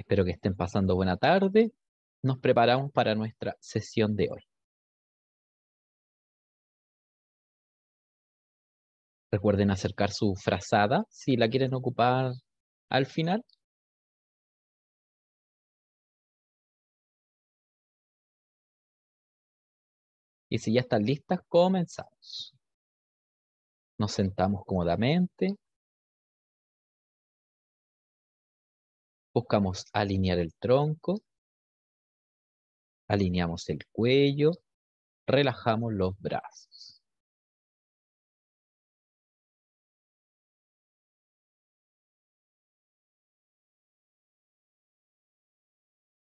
Espero que estén pasando buena tarde. Nos preparamos para nuestra sesión de hoy. Recuerden acercar su frazada si la quieren ocupar al final. Y si ya están listas, comenzamos. Nos sentamos cómodamente. Buscamos alinear el tronco, alineamos el cuello, relajamos los brazos.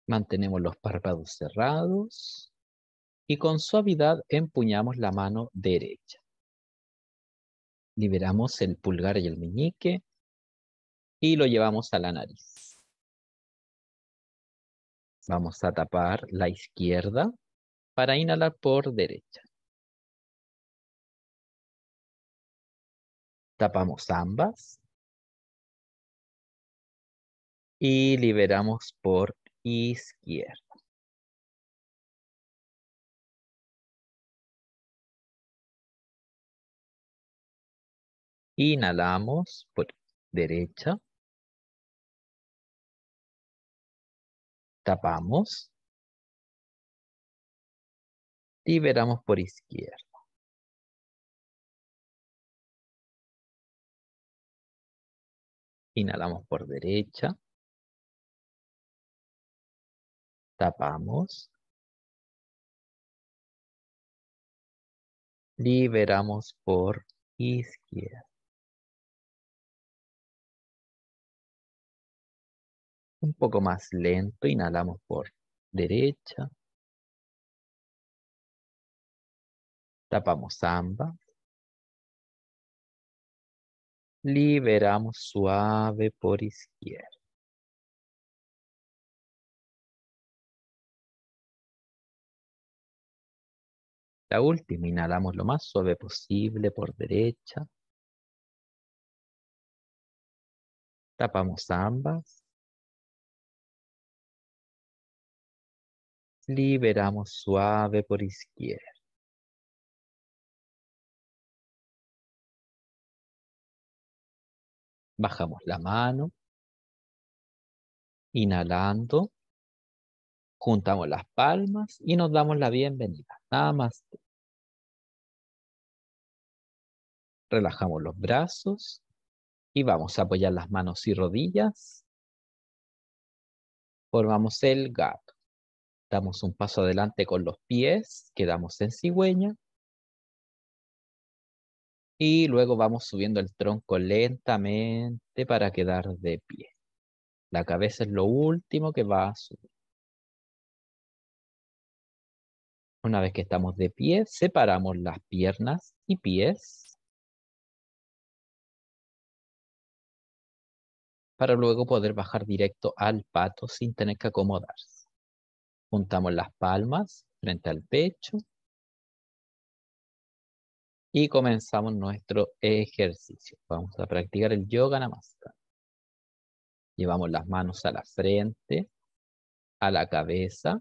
Mantenemos los párpados cerrados y con suavidad empuñamos la mano derecha. Liberamos el pulgar y el meñique y lo llevamos a la nariz. Vamos a tapar la izquierda para inhalar por derecha. Tapamos ambas. Y liberamos por izquierda. Inhalamos por derecha. tapamos, liberamos por izquierda. Inhalamos por derecha. Tapamos. Liberamos por izquierda. un poco más lento, inhalamos por derecha, tapamos ambas, liberamos suave por izquierda. La última, inhalamos lo más suave posible por derecha. Tapamos ambas. Liberamos suave por izquierda. Bajamos la mano. Inhalando. Juntamos las palmas y nos damos la bienvenida. más Relajamos los brazos y vamos a apoyar las manos y rodillas. Formamos el GAP. Damos un paso adelante con los pies, quedamos en cigüeña. Y luego vamos subiendo el tronco lentamente para quedar de pie. La cabeza es lo último que va a subir. Una vez que estamos de pie, separamos las piernas y pies. Para luego poder bajar directo al pato sin tener que acomodarse. Juntamos las palmas frente al pecho. Y comenzamos nuestro ejercicio. Vamos a practicar el yoga namaskar. Llevamos las manos a la frente, a la cabeza.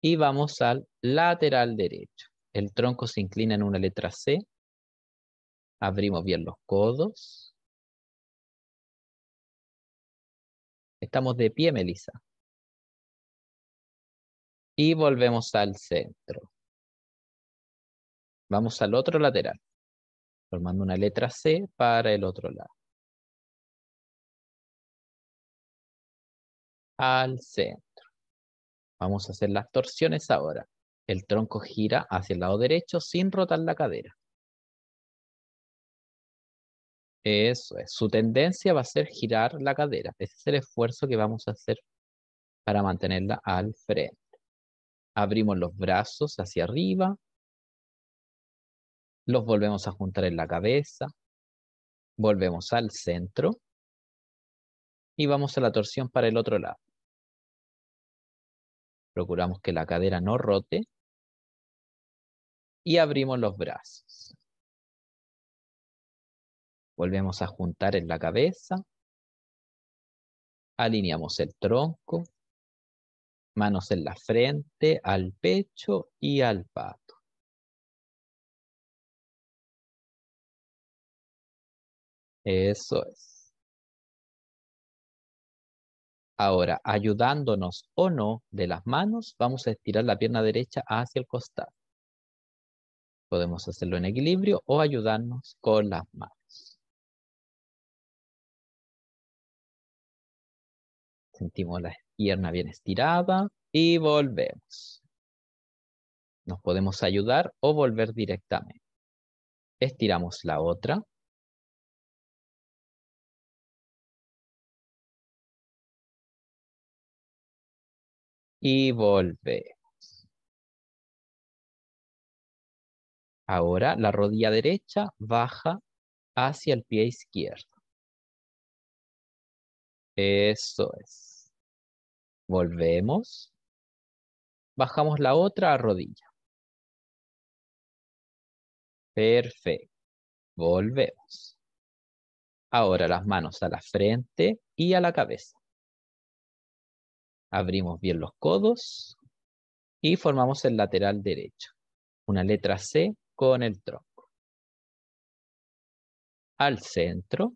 Y vamos al lateral derecho. El tronco se inclina en una letra C. Abrimos bien los codos. Estamos de pie, Melissa. Y volvemos al centro. Vamos al otro lateral, formando una letra C para el otro lado. Al centro. Vamos a hacer las torsiones ahora. El tronco gira hacia el lado derecho sin rotar la cadera. Eso es. Su tendencia va a ser girar la cadera. Ese es el esfuerzo que vamos a hacer para mantenerla al frente. Abrimos los brazos hacia arriba. Los volvemos a juntar en la cabeza. Volvemos al centro. Y vamos a la torsión para el otro lado. Procuramos que la cadera no rote. Y abrimos los brazos. Volvemos a juntar en la cabeza. Alineamos el tronco. Manos en la frente, al pecho y al pato. Eso es. Ahora, ayudándonos o no de las manos, vamos a estirar la pierna derecha hacia el costado. Podemos hacerlo en equilibrio o ayudarnos con las manos. sentimos la pierna bien estirada y volvemos. Nos podemos ayudar o volver directamente. Estiramos la otra. y volvemos. Ahora la rodilla derecha baja hacia el pie izquierdo. Eso es. Volvemos. Bajamos la otra rodilla. Perfecto. Volvemos. Ahora las manos a la frente y a la cabeza. Abrimos bien los codos y formamos el lateral derecho. Una letra C con el tronco. Al centro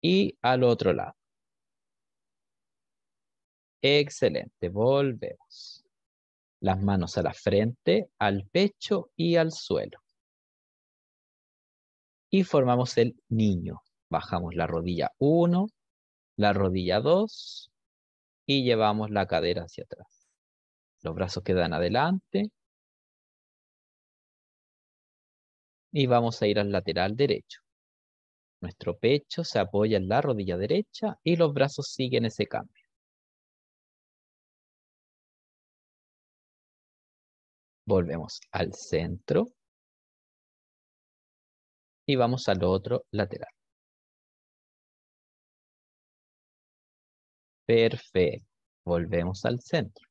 y al otro lado. Excelente, volvemos. Las manos a la frente, al pecho y al suelo. Y formamos el niño. Bajamos la rodilla 1, la rodilla 2 y llevamos la cadera hacia atrás. Los brazos quedan adelante. Y vamos a ir al lateral derecho. Nuestro pecho se apoya en la rodilla derecha y los brazos siguen ese cambio. Volvemos al centro. Y vamos al otro lateral. Perfecto. Volvemos al centro.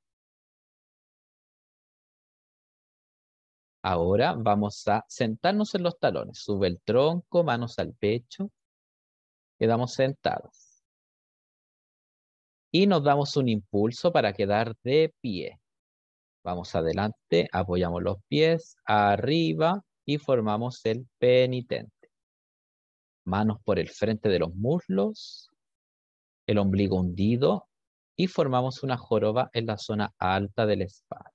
Ahora vamos a sentarnos en los talones. Sube el tronco, manos al pecho. Quedamos sentados. Y nos damos un impulso para quedar de pie. Vamos adelante, apoyamos los pies arriba y formamos el penitente. Manos por el frente de los muslos, el ombligo hundido y formamos una joroba en la zona alta de la espalda.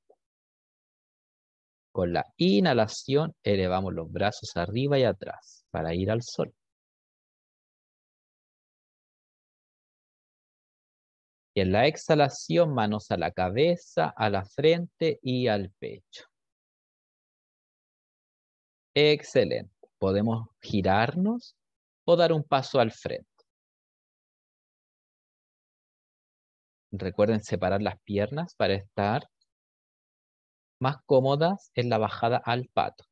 Con la inhalación elevamos los brazos arriba y atrás para ir al sol. Y en la exhalación, manos a la cabeza, a la frente y al pecho. Excelente. Podemos girarnos o dar un paso al frente. Recuerden separar las piernas para estar más cómodas en la bajada al pato.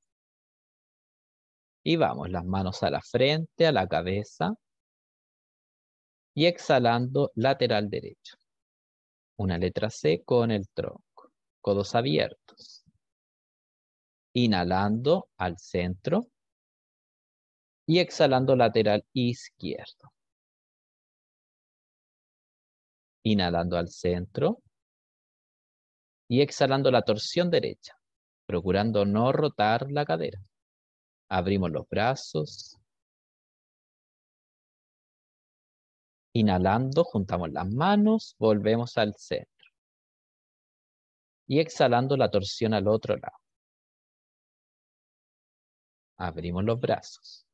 Y vamos, las manos a la frente, a la cabeza. Y exhalando lateral derecho. Una letra C con el tronco. Codos abiertos. Inhalando al centro. Y exhalando lateral izquierdo. Inhalando al centro. Y exhalando la torsión derecha. Procurando no rotar la cadera. Abrimos los brazos. Inhalando, juntamos las manos, volvemos al centro. Y exhalando la torsión al otro lado. Abrimos los brazos.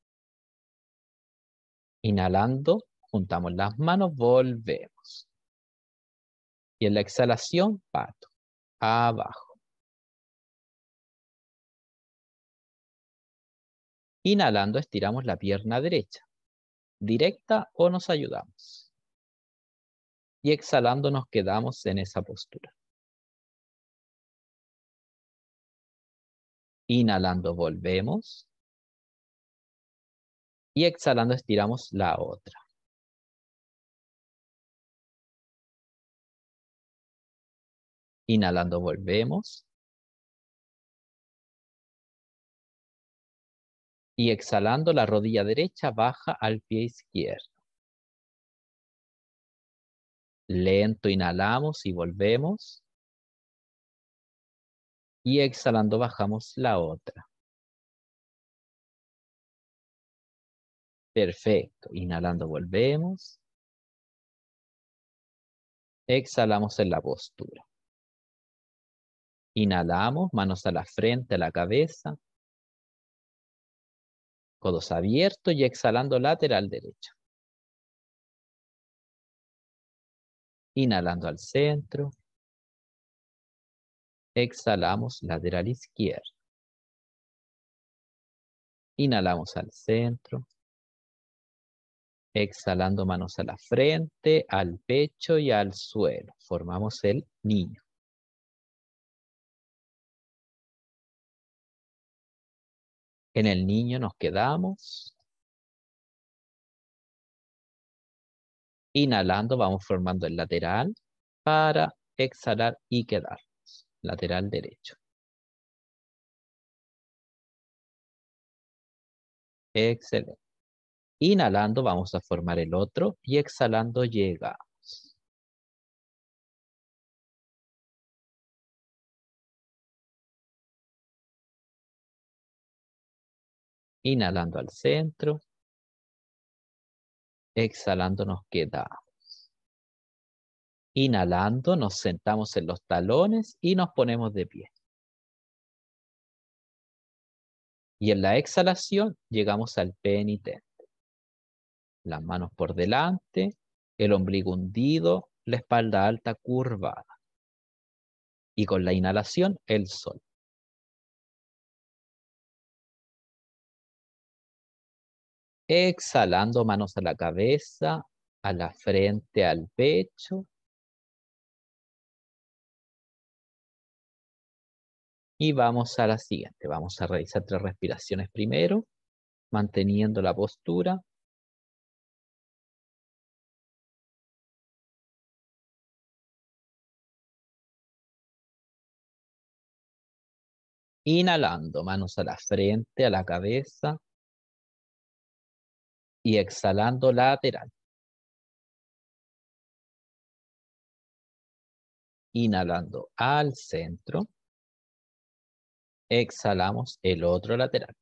Inhalando, juntamos las manos, volvemos. Y en la exhalación, pato, abajo. Inhalando, estiramos la pierna derecha directa o nos ayudamos. Y exhalando nos quedamos en esa postura. Inhalando volvemos. Y exhalando estiramos la otra. Inhalando volvemos. y exhalando la rodilla derecha baja al pie izquierdo. Lento inhalamos y volvemos. Y exhalando bajamos la otra. Perfecto. Inhalando volvemos. Exhalamos en la postura. Inhalamos, manos a la frente, a la cabeza. Codos abiertos y exhalando lateral derecho. Inhalando al centro. Exhalamos lateral izquierdo. Inhalamos al centro. Exhalando manos a la frente, al pecho y al suelo. Formamos el niño. En el niño nos quedamos. Inhalando vamos formando el lateral para exhalar y quedarnos. Lateral derecho. Excelente. Inhalando vamos a formar el otro y exhalando llega. Inhalando al centro. Exhalando nos quedamos. Inhalando nos sentamos en los talones y nos ponemos de pie. Y en la exhalación llegamos al penitente. Las manos por delante, el ombligo hundido, la espalda alta curvada. Y con la inhalación, el sol. Exhalando, manos a la cabeza, a la frente, al pecho. Y vamos a la siguiente. Vamos a realizar tres respiraciones primero, manteniendo la postura. Inhalando, manos a la frente, a la cabeza, y exhalando lateral. Inhalando al centro. Exhalamos el otro lateral.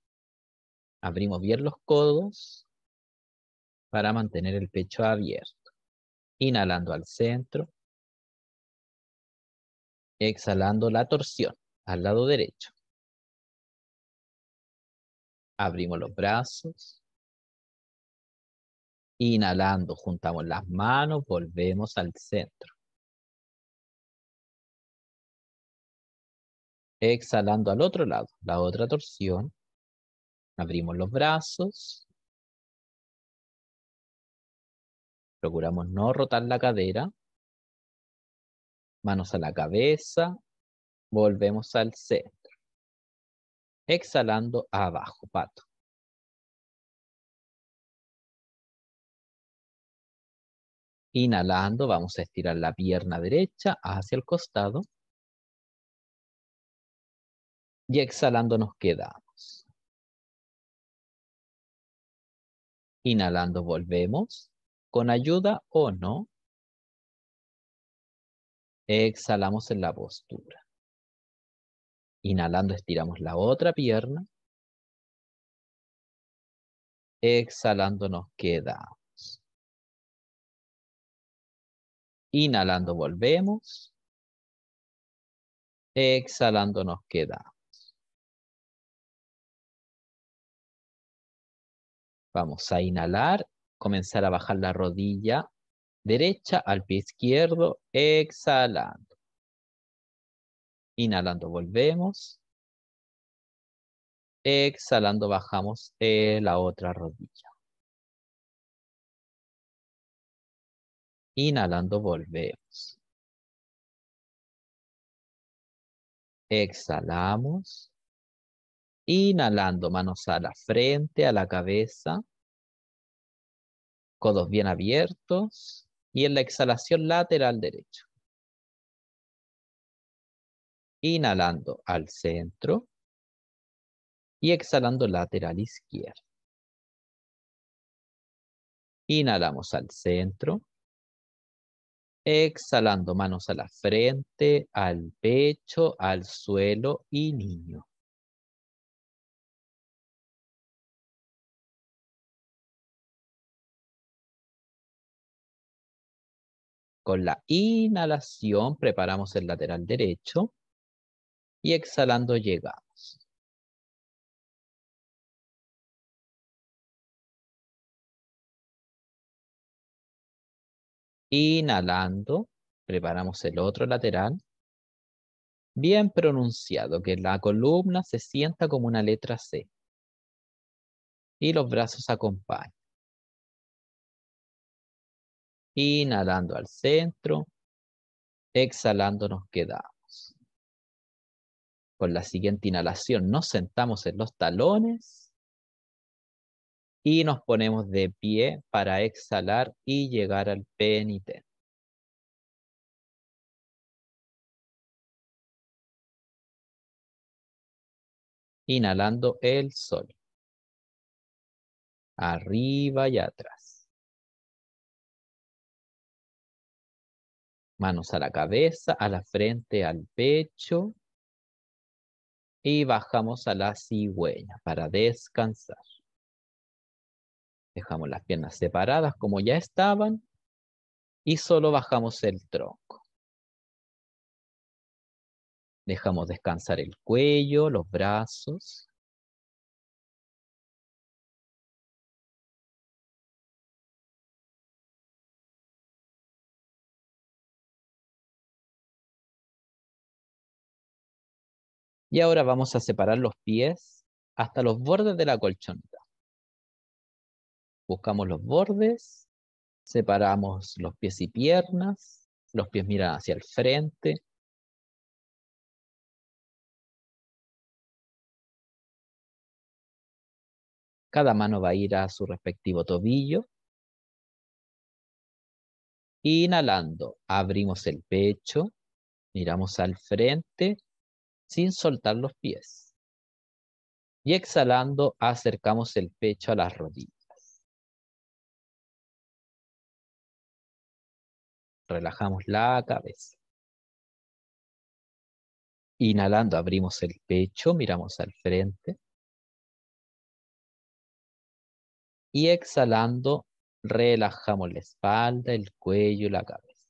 Abrimos bien los codos para mantener el pecho abierto. Inhalando al centro. Exhalando la torsión al lado derecho. Abrimos los brazos. Inhalando, juntamos las manos, volvemos al centro. Exhalando al otro lado, la otra torsión. Abrimos los brazos. Procuramos no rotar la cadera. Manos a la cabeza. Volvemos al centro. Exhalando abajo, pato. Inhalando, vamos a estirar la pierna derecha hacia el costado. Y exhalando nos quedamos. Inhalando volvemos, con ayuda o no. Exhalamos en la postura. Inhalando estiramos la otra pierna. Exhalando nos quedamos. Inhalando volvemos. Exhalando nos quedamos. Vamos a inhalar, comenzar a bajar la rodilla derecha al pie izquierdo, exhalando. Inhalando volvemos. Exhalando bajamos eh, la otra rodilla. Inhalando, volvemos. Exhalamos. Inhalando, manos a la frente, a la cabeza. Codos bien abiertos. Y en la exhalación lateral derecho. Inhalando al centro. Y exhalando lateral izquierdo. Inhalamos al centro. Exhalando, manos a la frente, al pecho, al suelo y niño. Con la inhalación preparamos el lateral derecho y exhalando llegamos. Inhalando, preparamos el otro lateral. Bien pronunciado, que la columna se sienta como una letra C. Y los brazos acompañan. Inhalando al centro, exhalando nos quedamos. Con la siguiente inhalación nos sentamos en los talones y nos ponemos de pie para exhalar y llegar al penitente. Inhalando el sol. Arriba y atrás. Manos a la cabeza, a la frente, al pecho. Y bajamos a la cigüeña para descansar. Dejamos las piernas separadas como ya estaban y solo bajamos el tronco. Dejamos descansar el cuello, los brazos. Y ahora vamos a separar los pies hasta los bordes de la colchoneta. Buscamos los bordes, separamos los pies y piernas, los pies miran hacia el frente. Cada mano va a ir a su respectivo tobillo. Inhalando, abrimos el pecho, miramos al frente sin soltar los pies. Y exhalando, acercamos el pecho a las rodillas. relajamos la cabeza. Inhalando, abrimos el pecho, miramos al frente. Y exhalando, relajamos la espalda, el cuello y la cabeza.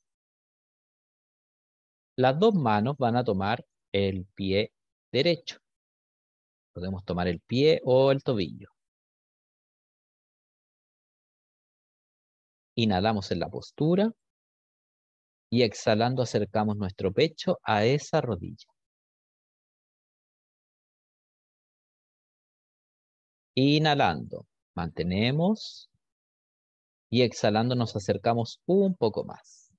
Las dos manos van a tomar el pie derecho. Podemos tomar el pie o el tobillo. Inhalamos en la postura y exhalando acercamos nuestro pecho a esa rodilla. Inhalando, mantenemos y exhalando nos acercamos un poco más.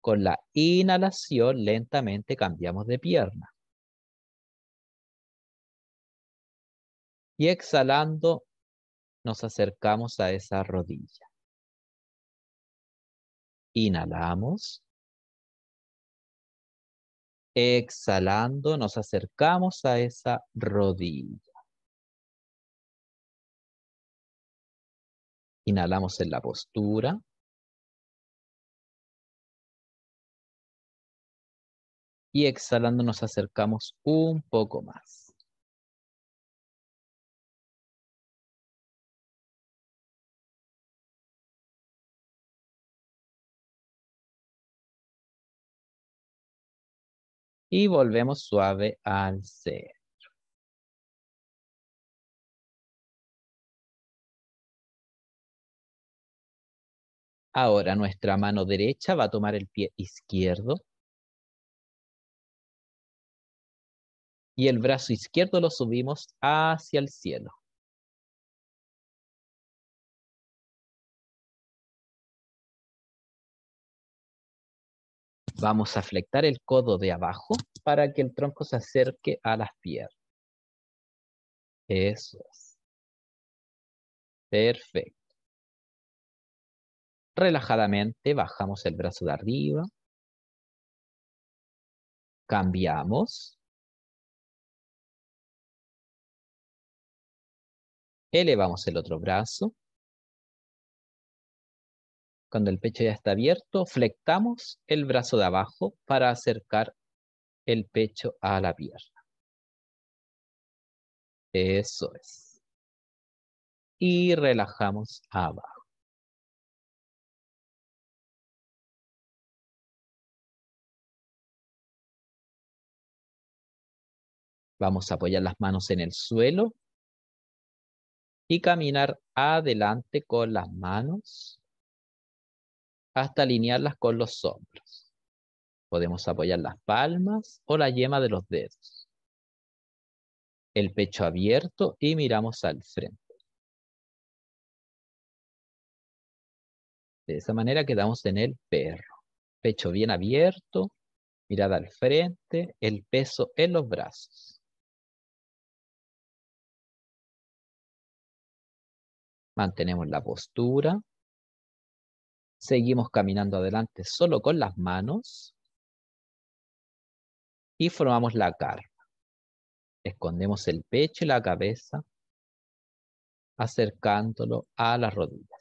Con la inhalación lentamente cambiamos de pierna. Y exhalando nos acercamos a esa rodilla. Inhalamos. Exhalando, nos acercamos a esa rodilla. Inhalamos en la postura. Y exhalando nos acercamos un poco más. y volvemos suave al centro. Ahora nuestra mano derecha va a tomar el pie izquierdo. Y el brazo izquierdo lo subimos hacia el cielo. Vamos a flectar el codo de abajo para que el tronco se acerque a las piernas. Eso es. Perfecto. Relajadamente bajamos el brazo de arriba. Cambiamos. Elevamos el otro brazo. Cuando el pecho ya está abierto, flectamos el brazo de abajo para acercar el pecho a la pierna. Eso es. Y relajamos abajo. Vamos a apoyar las manos en el suelo y caminar adelante con las manos hasta alinearlas con los hombros. Podemos apoyar las palmas o la yema de los dedos. El pecho abierto y miramos al frente. De esa manera quedamos en el perro. Pecho bien abierto, mirada al frente, el peso en los brazos. Mantenemos la postura, Seguimos caminando adelante solo con las manos y formamos la carpa. Escondemos el pecho y la cabeza acercándolo a la rodillas.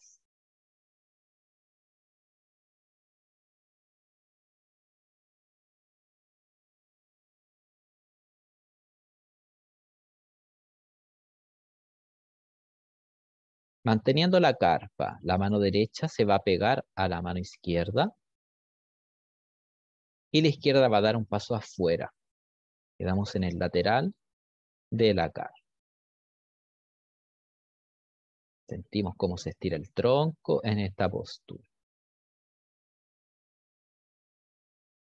Manteniendo la carpa, la mano derecha se va a pegar a la mano izquierda y la izquierda va a dar un paso afuera. Quedamos en el lateral de la carpa. Sentimos cómo se estira el tronco en esta postura.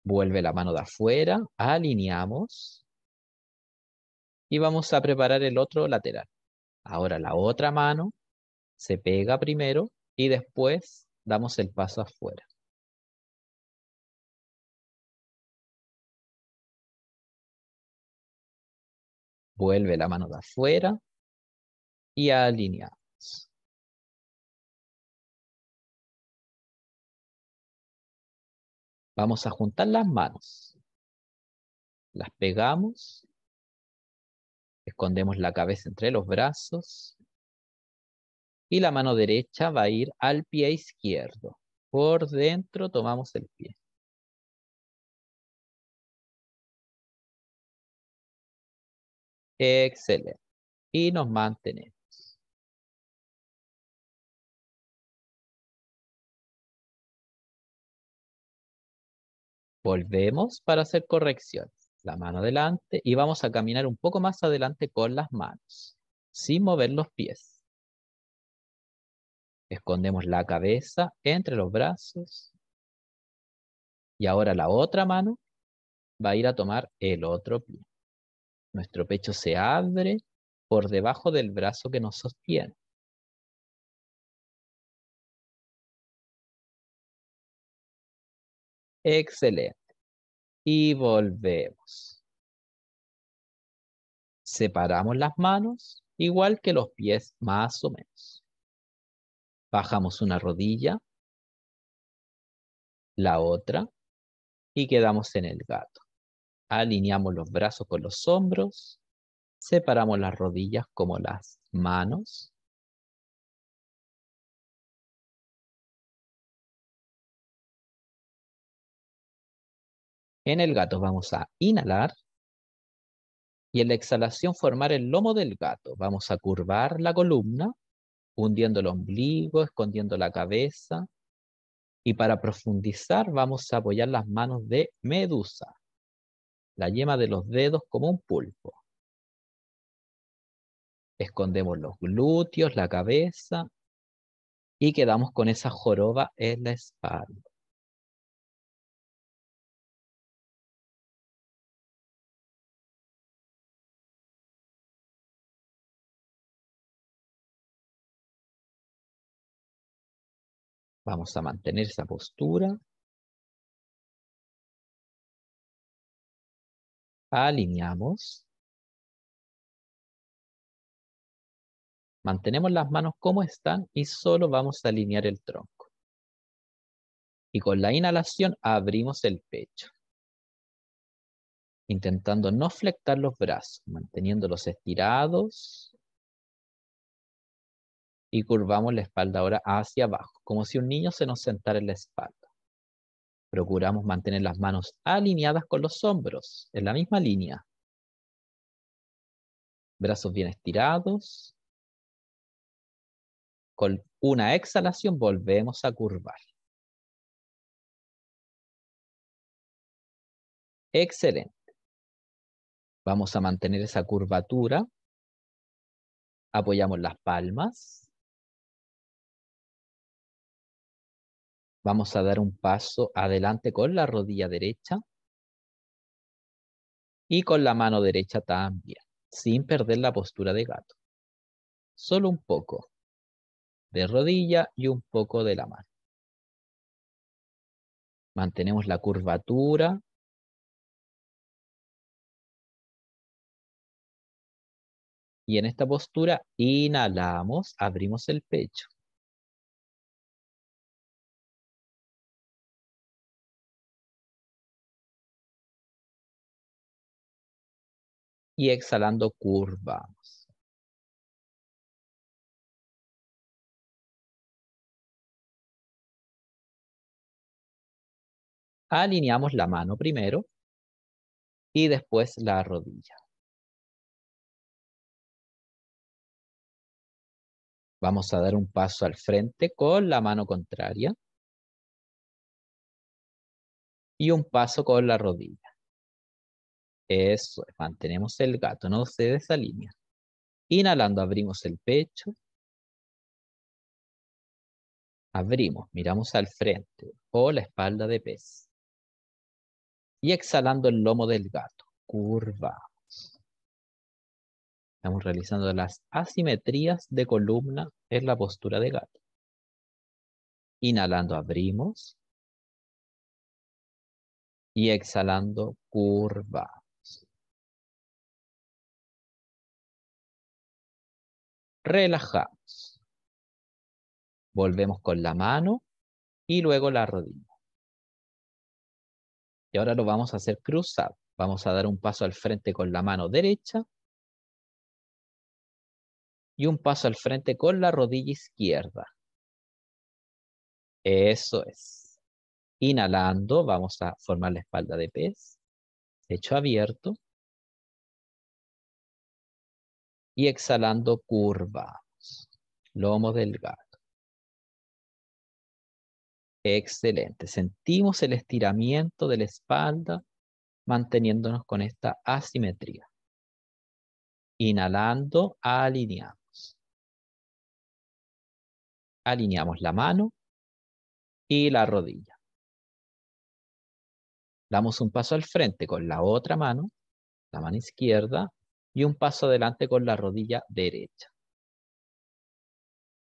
Vuelve la mano de afuera, alineamos y vamos a preparar el otro lateral. Ahora la otra mano se pega primero y después damos el paso afuera. Vuelve la mano de afuera y alineamos. Vamos a juntar las manos. Las pegamos. Escondemos la cabeza entre los brazos y la mano derecha va a ir al pie izquierdo. Por dentro tomamos el pie. Excelente. Y nos mantenemos. Volvemos para hacer correcciones. La mano adelante y vamos a caminar un poco más adelante con las manos, sin mover los pies. Escondemos la cabeza entre los brazos. Y ahora la otra mano va a ir a tomar el otro pie. Nuestro pecho se abre por debajo del brazo que nos sostiene. Excelente. Y volvemos. Separamos las manos igual que los pies más o menos. Bajamos una rodilla, la otra, y quedamos en el gato. Alineamos los brazos con los hombros, separamos las rodillas como las manos. En el gato vamos a inhalar y en la exhalación formar el lomo del gato. Vamos a curvar la columna hundiendo el ombligo, escondiendo la cabeza. Y para profundizar vamos a apoyar las manos de medusa, la yema de los dedos como un pulpo. Escondemos los glúteos, la cabeza y quedamos con esa joroba en la espalda. Vamos a mantener esa postura. Alineamos. Mantenemos las manos como están y solo vamos a alinear el tronco. Y con la inhalación abrimos el pecho. Intentando no flectar los brazos, manteniéndolos estirados y curvamos la espalda ahora hacia abajo, como si un niño se nos sentara en la espalda. Procuramos mantener las manos alineadas con los hombros, en la misma línea. Brazos bien estirados. Con una exhalación volvemos a curvar. Excelente. Vamos a mantener esa curvatura. Apoyamos las palmas. Vamos a dar un paso adelante con la rodilla derecha y con la mano derecha también, sin perder la postura de gato. Solo un poco de rodilla y un poco de la mano. Mantenemos la curvatura Y en esta postura inhalamos, abrimos el pecho. y exhalando curvamos. Alineamos la mano primero y después la rodilla. Vamos a dar un paso al frente con la mano contraria y un paso con la rodilla. Eso, mantenemos el gato, no se desalinea. esa línea. Inhalando, abrimos el pecho. Abrimos, miramos al frente o la espalda de pez. Y exhalando el lomo del gato, curvamos. Estamos realizando las asimetrías de columna en la postura de gato. Inhalando, abrimos. Y exhalando, curvamos. relajamos. Volvemos con la mano y luego la rodilla. Y ahora lo vamos a hacer cruzado. Vamos a dar un paso al frente con la mano derecha y un paso al frente con la rodilla izquierda. Eso es. Inhalando, vamos a formar la espalda de pez, Hecho abierto. y exhalando curvamos. Lomo delgado. Excelente. Sentimos el estiramiento de la espalda manteniéndonos con esta asimetría. Inhalando, alineamos. Alineamos la mano y la rodilla. Damos un paso al frente con la otra mano, la mano izquierda, y un paso adelante con la rodilla derecha.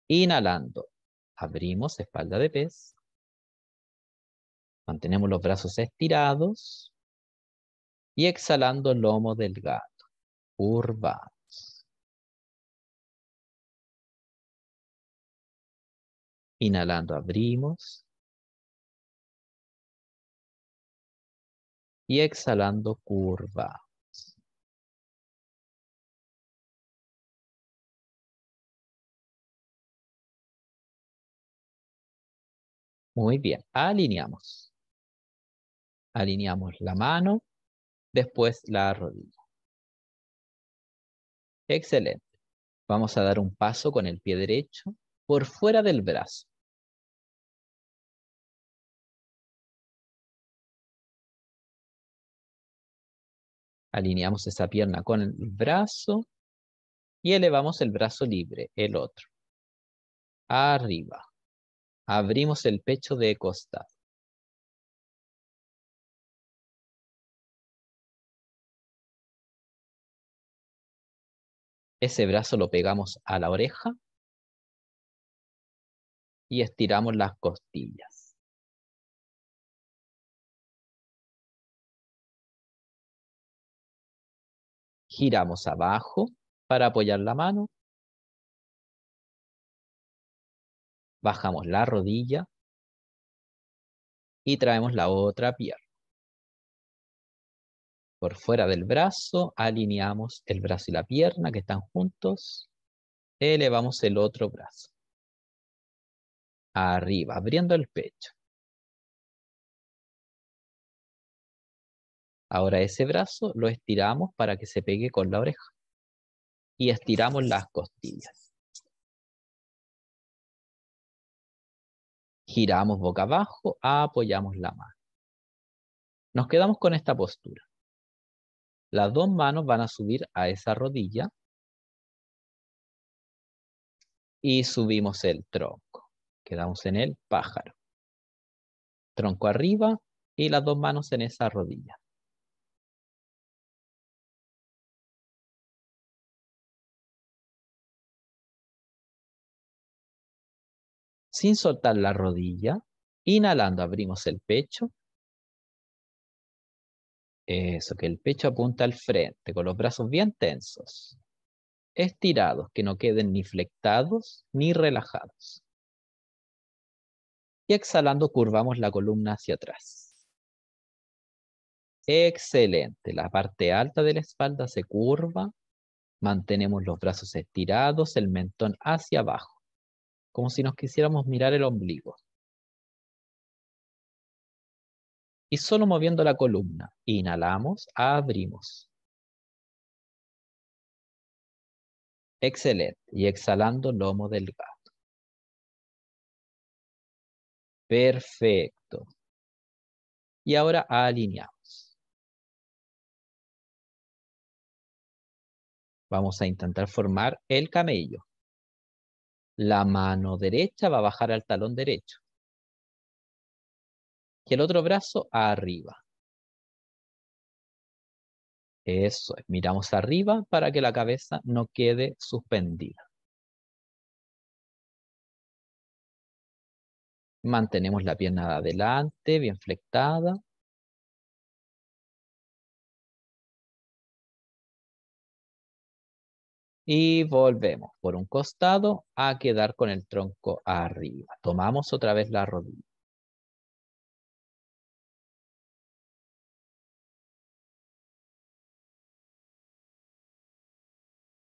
Inhalando, abrimos espalda de pez. Mantenemos los brazos estirados y exhalando lomo del gato curvado. Inhalando abrimos. Y exhalando curva. Muy bien, alineamos. Alineamos la mano, después la rodilla. Excelente. Vamos a dar un paso con el pie derecho por fuera del brazo. Alineamos esa pierna con el brazo y elevamos el brazo libre, el otro. Arriba. Abrimos el pecho de costado. Ese brazo lo pegamos a la oreja y estiramos las costillas. Giramos abajo para apoyar la mano bajamos la rodilla y traemos la otra pierna. Por fuera del brazo alineamos el brazo y la pierna que están juntos. Elevamos el otro brazo. Arriba, abriendo el pecho. Ahora ese brazo lo estiramos para que se pegue con la oreja. Y estiramos las costillas. giramos boca abajo, apoyamos la mano. Nos quedamos con esta postura. Las dos manos van a subir a esa rodilla y subimos el tronco. Quedamos en el pájaro. Tronco arriba y las dos manos en esa rodilla. sin soltar la rodilla. Inhalando, abrimos el pecho. Eso, que el pecho apunta al frente, con los brazos bien tensos. Estirados, que no queden ni flectados ni relajados. Y exhalando, curvamos la columna hacia atrás. Excelente. La parte alta de la espalda se curva. Mantenemos los brazos estirados, el mentón hacia abajo como si nos quisiéramos mirar el ombligo. Y solo moviendo la columna, inhalamos, abrimos. Excelente. Y exhalando lomo delgado. Perfecto. Y ahora alineamos. Vamos a intentar formar el camello la mano derecha va a bajar al talón derecho. Y el otro brazo arriba. Eso miramos arriba para que la cabeza no quede suspendida. Mantenemos la pierna adelante, bien flectada. Y volvemos por un costado a quedar con el tronco arriba. Tomamos otra vez la rodilla.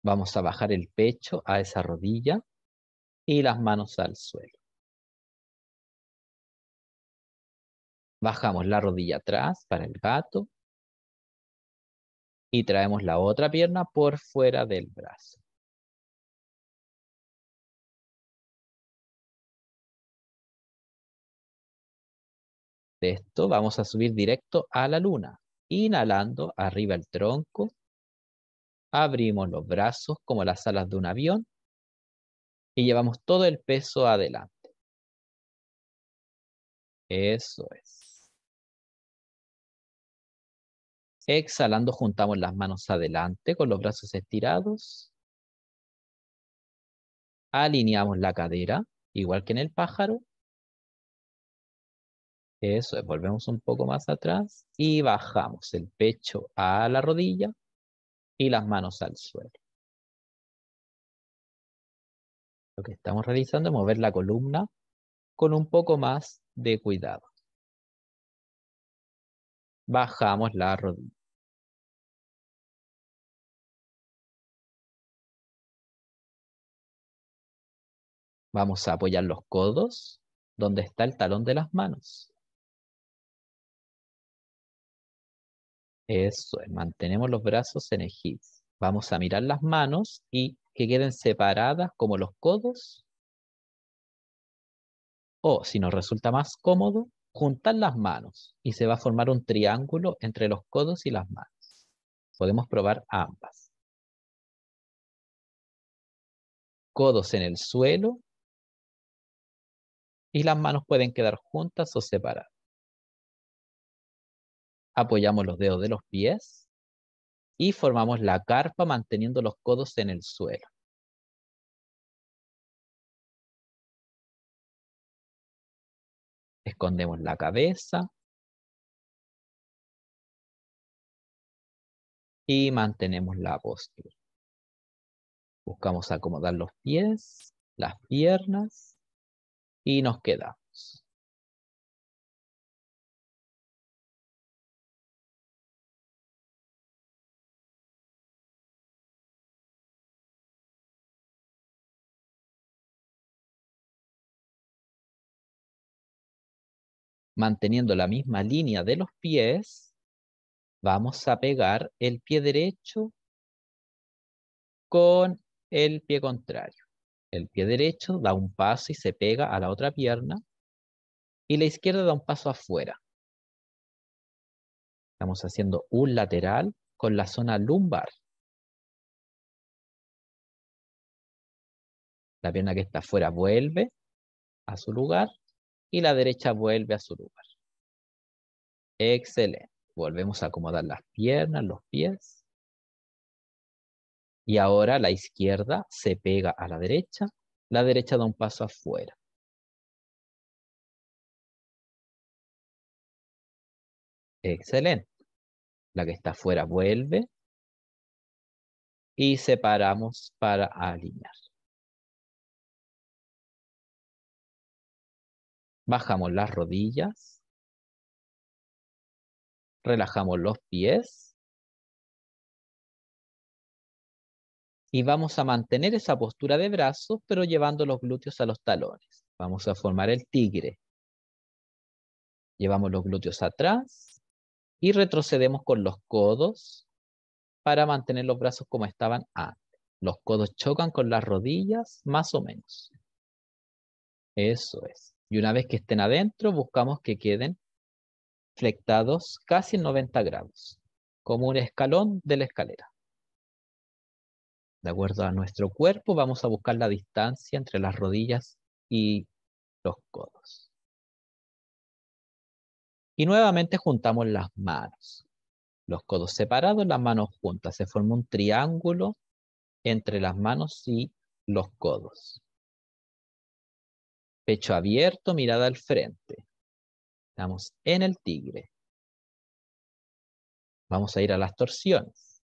Vamos a bajar el pecho a esa rodilla y las manos al suelo. Bajamos la rodilla atrás para el gato y traemos la otra pierna por fuera del brazo. De esto vamos a subir directo a la luna. Inhalando arriba el tronco. Abrimos los brazos como las alas de un avión. Y llevamos todo el peso adelante. Eso es. Exhalando, juntamos las manos adelante con los brazos estirados. Alineamos la cadera, igual que en el pájaro. Eso, volvemos un poco más atrás y bajamos el pecho a la rodilla y las manos al suelo. Lo que estamos realizando es mover la columna con un poco más de cuidado bajamos la rodilla. Vamos a apoyar los codos donde está el talón de las manos. Eso es, mantenemos los brazos en ejes. Vamos a mirar las manos y que queden separadas como los codos. O si nos resulta más cómodo, juntar las manos y se va a formar un triángulo entre los codos y las manos. Podemos probar ambas. Codos en el suelo y las manos pueden quedar juntas o separadas. Apoyamos los dedos de los pies y formamos la carpa manteniendo los codos en el suelo. escondemos la cabeza. Y mantenemos la postura. Buscamos acomodar los pies, las piernas y nos quedamos. manteniendo la misma línea de los pies, vamos a pegar el pie derecho con el pie contrario. El pie derecho da un paso y se pega a la otra pierna y la izquierda da un paso afuera. Estamos haciendo un lateral con la zona lumbar. La pierna que está afuera vuelve a su lugar y la derecha vuelve a su lugar. Excelente. Volvemos a acomodar las piernas, los pies. Y ahora la izquierda se pega a la derecha, la derecha da un paso afuera. Excelente. La que está afuera vuelve y separamos para alinear. Bajamos las rodillas. Relajamos los pies. Y vamos a mantener esa postura de brazos, pero llevando los glúteos a los talones. Vamos a formar el tigre. Llevamos los glúteos atrás y retrocedemos con los codos para mantener los brazos como estaban antes. Los codos chocan con las rodillas, más o menos. Eso es. Y una vez que estén adentro, buscamos que queden flectados casi en 90 grados, como un escalón de la escalera. De acuerdo a nuestro cuerpo, vamos a buscar la distancia entre las rodillas y los codos. Y nuevamente juntamos las manos. Los codos separados, las manos juntas. Se forma un triángulo entre las manos y los codos. Pecho abierto, mirada al frente. Estamos en el tigre. Vamos a ir a las torsiones.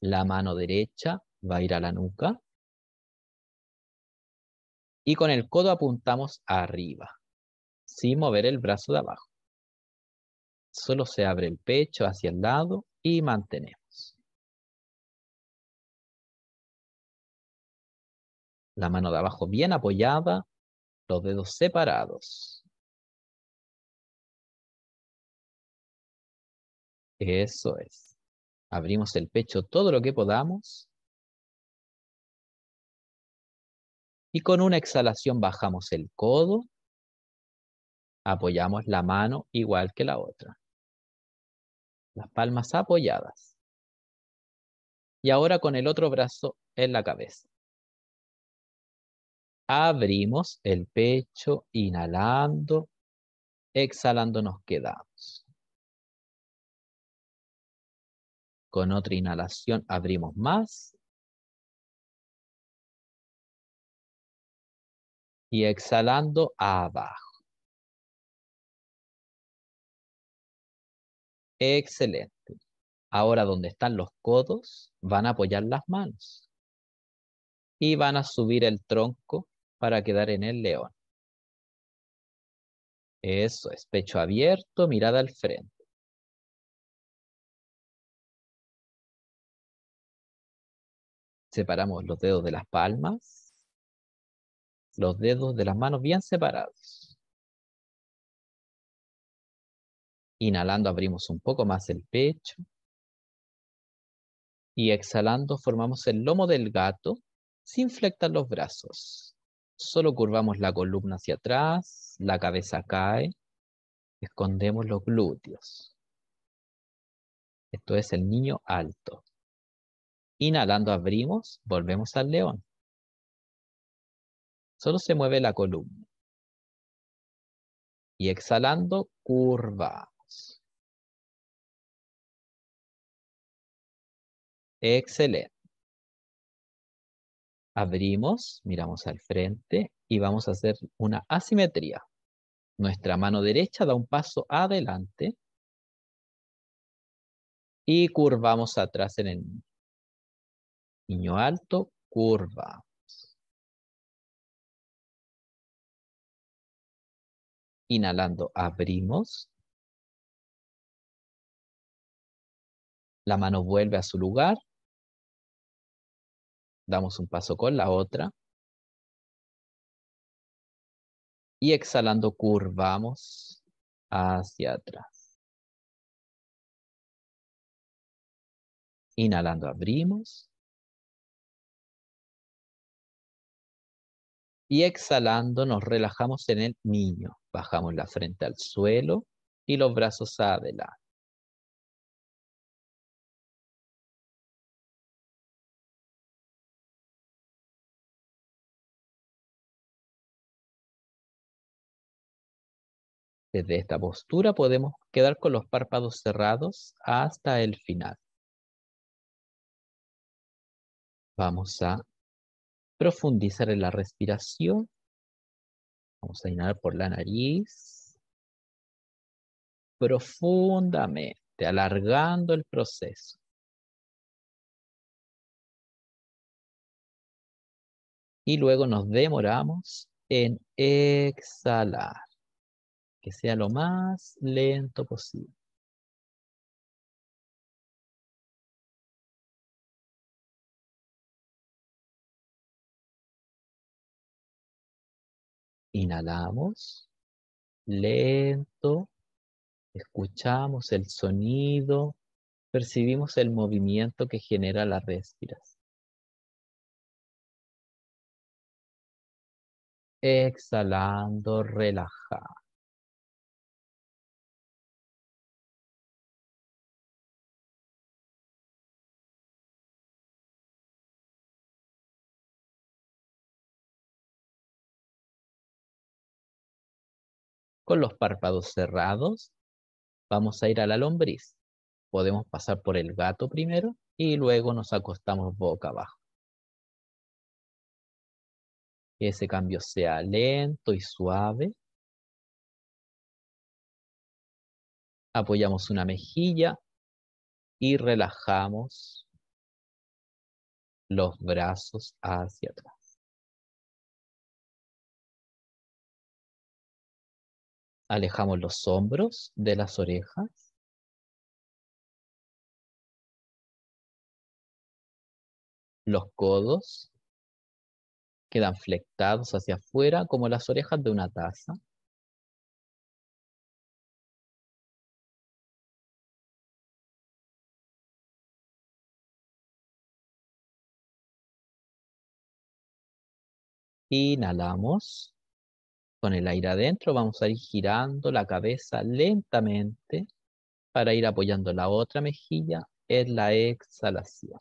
La mano derecha va a ir a la nuca. Y con el codo apuntamos arriba, sin mover el brazo de abajo. Solo se abre el pecho hacia el lado y mantenemos. la mano de abajo bien apoyada, los dedos separados. Eso es. Abrimos el pecho todo lo que podamos. Y con una exhalación bajamos el codo. Apoyamos la mano igual que la otra. Las palmas apoyadas. Y ahora con el otro brazo en la cabeza. Abrimos el pecho, inhalando, exhalando nos quedamos. Con otra inhalación abrimos más. Y exhalando abajo. Excelente. Ahora donde están los codos, van a apoyar las manos. Y van a subir el tronco para quedar en el león. Eso es, pecho abierto, mirada al frente. Separamos los dedos de las palmas, los dedos de las manos bien separados. Inhalando abrimos un poco más el pecho y exhalando formamos el lomo del gato sin flectar los brazos. Solo curvamos la columna hacia atrás, la cabeza cae, escondemos los glúteos. Esto es el niño alto. Inhalando abrimos, volvemos al león. Solo se mueve la columna. Y exhalando, curvamos. Excelente. Abrimos, miramos al frente y vamos a hacer una asimetría. Nuestra mano derecha da un paso adelante y curvamos atrás en el niño. alto, curva. Inhalando, abrimos. La mano vuelve a su lugar Damos un paso con la otra. Y exhalando curvamos hacia atrás. Inhalando abrimos. Y exhalando nos relajamos en el niño. Bajamos la frente al suelo y los brazos adelante. Desde esta postura podemos quedar con los párpados cerrados hasta el final. Vamos a profundizar en la respiración. Vamos a inhalar por la nariz. Profundamente, alargando el proceso. Y luego nos demoramos en exhalar que sea lo más lento posible. Inhalamos, lento, escuchamos el sonido, percibimos el movimiento que genera la respiración. Exhalando, relajamos. Con los párpados cerrados, vamos a ir a la lombriz. Podemos pasar por el gato primero y luego nos acostamos boca abajo. Que ese cambio sea lento y suave. Apoyamos una mejilla y relajamos los brazos hacia atrás. Alejamos los hombros de las orejas. Los codos quedan flectados hacia afuera como las orejas de una taza. Inhalamos con el aire adentro vamos a ir girando la cabeza lentamente para ir apoyando la otra mejilla en la exhalación.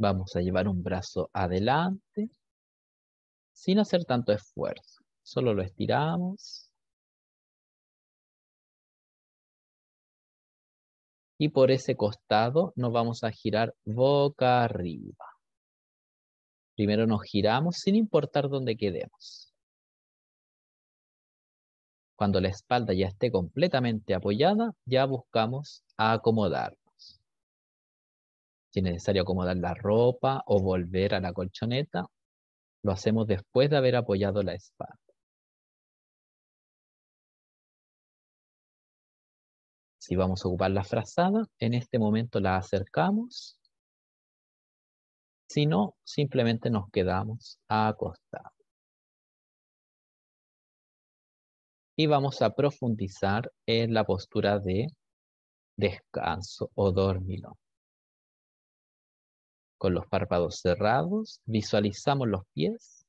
Vamos a llevar un brazo adelante sin hacer tanto esfuerzo. Solo lo estiramos. Y por ese costado nos vamos a girar boca arriba. Primero nos giramos sin importar dónde quedemos. Cuando la espalda ya esté completamente apoyada, ya buscamos acomodar es necesario acomodar la ropa o volver a la colchoneta, lo hacemos después de haber apoyado la espalda. Si vamos a ocupar la frazada, en este momento la acercamos. Si no, simplemente nos quedamos acostados. Y vamos a profundizar en la postura de descanso o dormilón. Con los párpados cerrados visualizamos los pies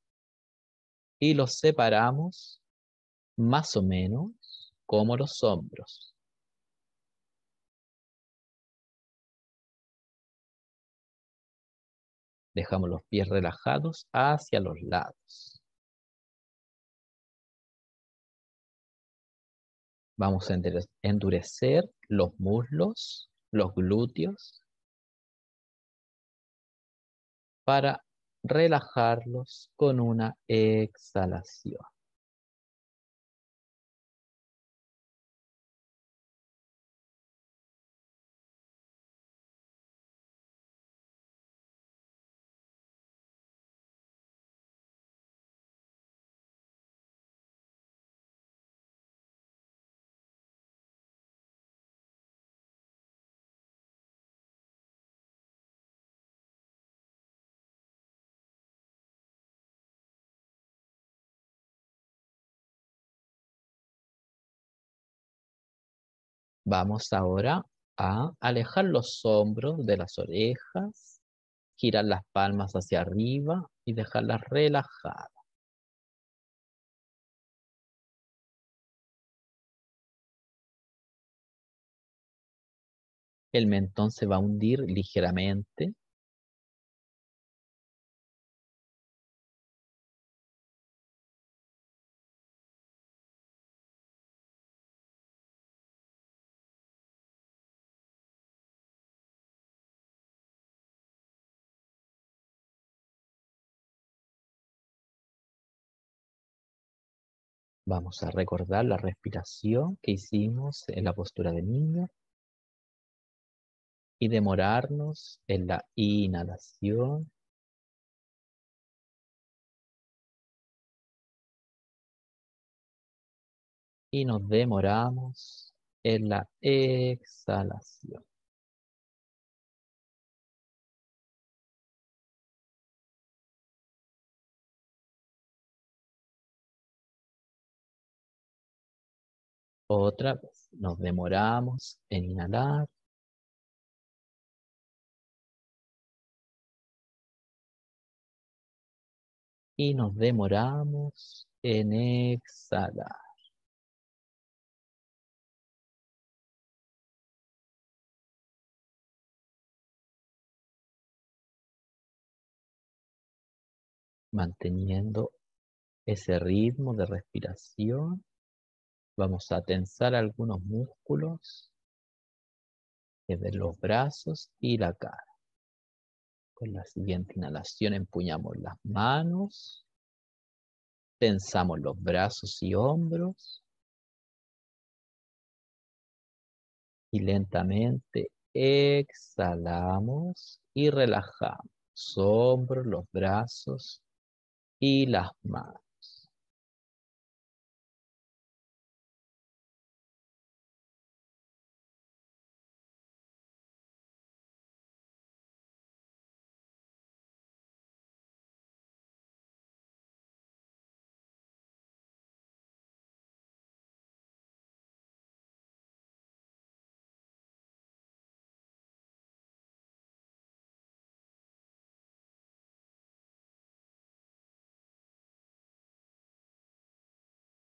y los separamos más o menos como los hombros. Dejamos los pies relajados hacia los lados. Vamos a endurecer los muslos, los glúteos, para relajarlos con una exhalación. Vamos ahora a alejar los hombros de las orejas, girar las palmas hacia arriba y dejarlas relajadas. El mentón se va a hundir ligeramente Vamos a recordar la respiración que hicimos en la postura de niño y demorarnos en la inhalación y nos demoramos en la exhalación. Otra vez, nos demoramos en inhalar. Y nos demoramos en exhalar. Manteniendo ese ritmo de respiración. Vamos a tensar algunos músculos de los brazos y la cara. Con la siguiente inhalación empuñamos las manos, tensamos los brazos y hombros y lentamente exhalamos y relajamos los hombros, los brazos y las manos.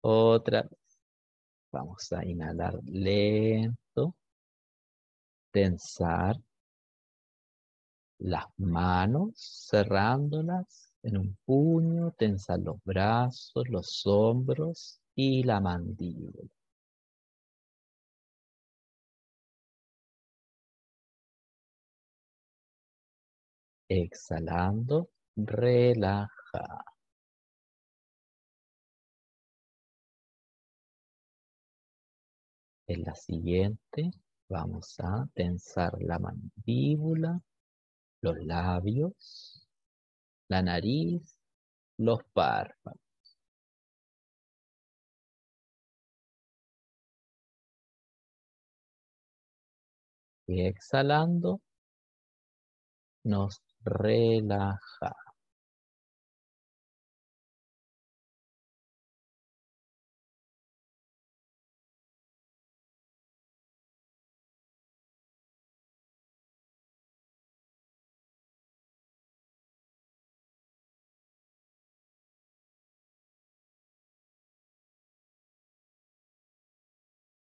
Otra vez. Vamos a inhalar lento. Tensar las manos, cerrándolas en un puño. Tensar los brazos, los hombros y la mandíbula. Exhalando, relaja. En la siguiente vamos a tensar la mandíbula, los labios, la nariz, los párpados. Y exhalando, nos relajamos.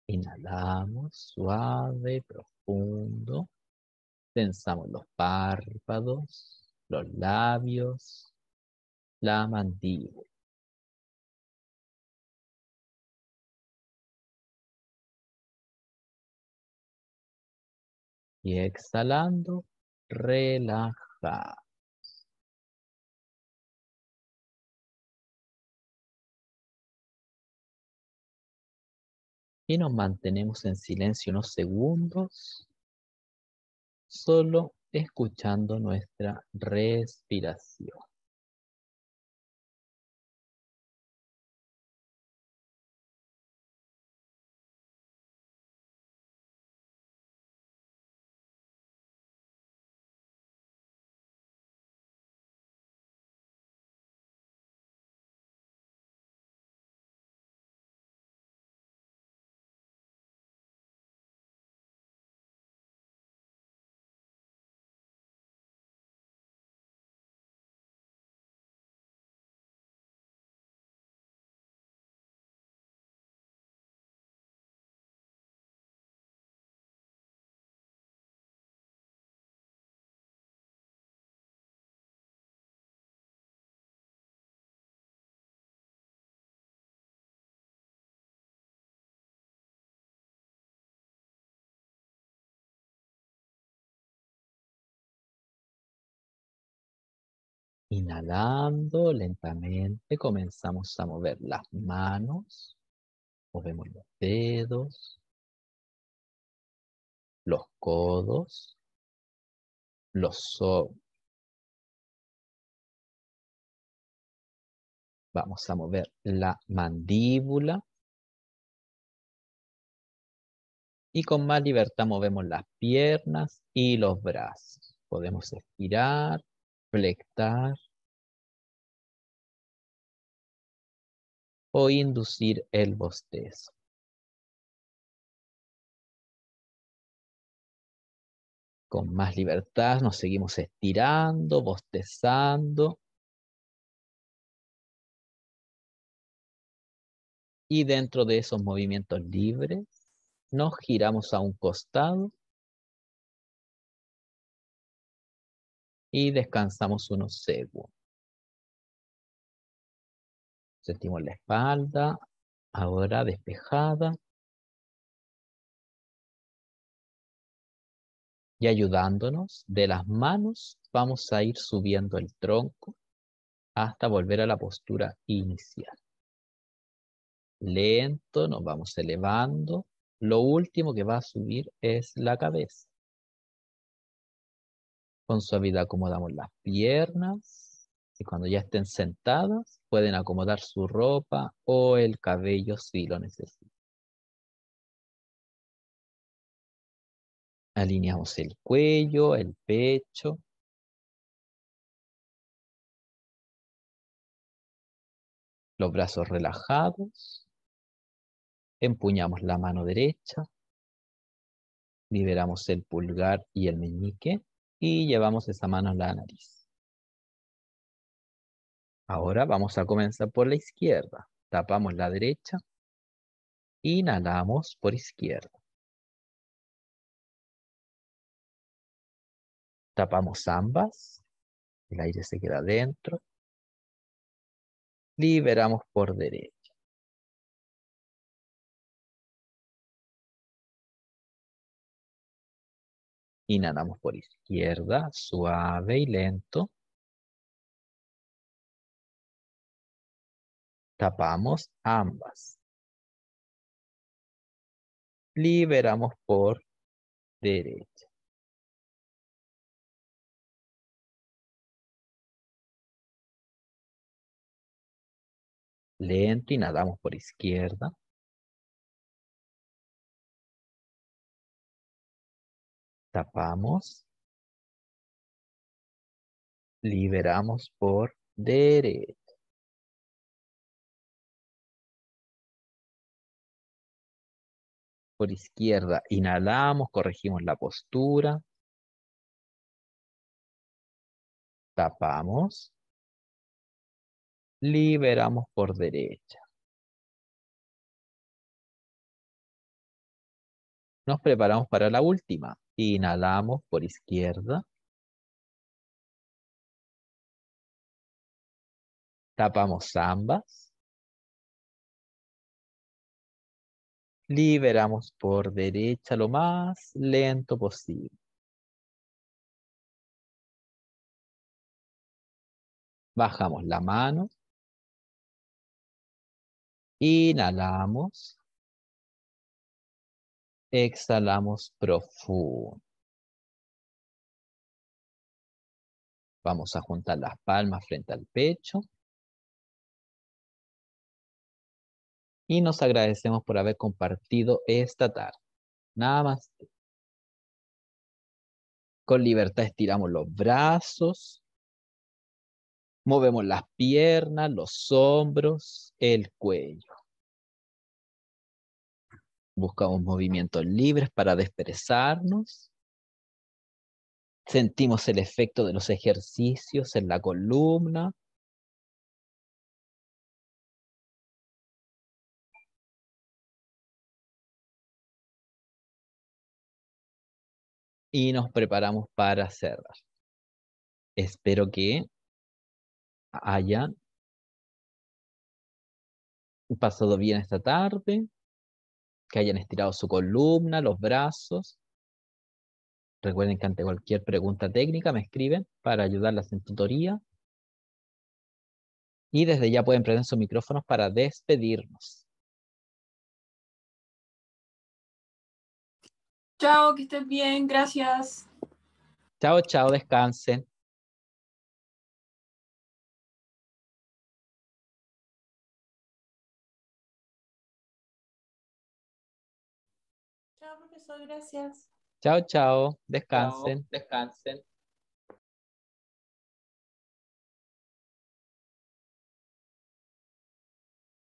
Inhalamos suave, profundo. Tensamos los párpados, los labios, la mandíbula. Y exhalando, relaja. y nos mantenemos en silencio unos segundos, solo escuchando nuestra respiración. Inhalando lentamente comenzamos a mover las manos, movemos los dedos, los codos, los ojos. Vamos a mover la mandíbula. Y con más libertad movemos las piernas y los brazos. Podemos estirar, flectar o inducir el bostezo. Con más libertad nos seguimos estirando, bostezando. Y dentro de esos movimientos libres, nos giramos a un costado y descansamos unos segundos. Sentimos la espalda, ahora despejada. Y ayudándonos de las manos, vamos a ir subiendo el tronco hasta volver a la postura inicial. Lento, nos vamos elevando. Lo último que va a subir es la cabeza. Con suavidad acomodamos las piernas. Y cuando ya estén sentadas, pueden acomodar su ropa o el cabello si lo necesitan. Alineamos el cuello, el pecho. Los brazos relajados. Empuñamos la mano derecha. Liberamos el pulgar y el meñique y llevamos esa mano a la nariz. Ahora vamos a comenzar por la izquierda. Tapamos la derecha. Inhalamos por izquierda. Tapamos ambas. El aire se queda dentro. Liberamos por derecha. Inhalamos por izquierda, suave y lento. tapamos ambas. Liberamos por derecha. Lento y nadamos por izquierda. Tapamos. Liberamos por derecha. por izquierda. Inhalamos, corregimos la postura. Tapamos. Liberamos por derecha. Nos preparamos para la última. Inhalamos por izquierda. Tapamos ambas. Liberamos por derecha lo más lento posible. Bajamos la mano. Inhalamos. Exhalamos profundo. Vamos a juntar las palmas frente al pecho. y nos agradecemos por haber compartido esta tarde. Nada más. Con libertad estiramos los brazos, movemos las piernas, los hombros, el cuello. Buscamos movimientos libres para desprezarnos. Sentimos el efecto de los ejercicios en la columna, y nos preparamos para cerrar. Espero que hayan pasado bien esta tarde, que hayan estirado su columna, los brazos. Recuerden que ante cualquier pregunta técnica me escriben para ayudarlas en tutoría. Y desde ya pueden prender sus micrófonos para despedirnos. Chao, que estén bien, gracias. Chao, chao, descansen. Chao, profesor, gracias. Chao, chao, descansen. descansen.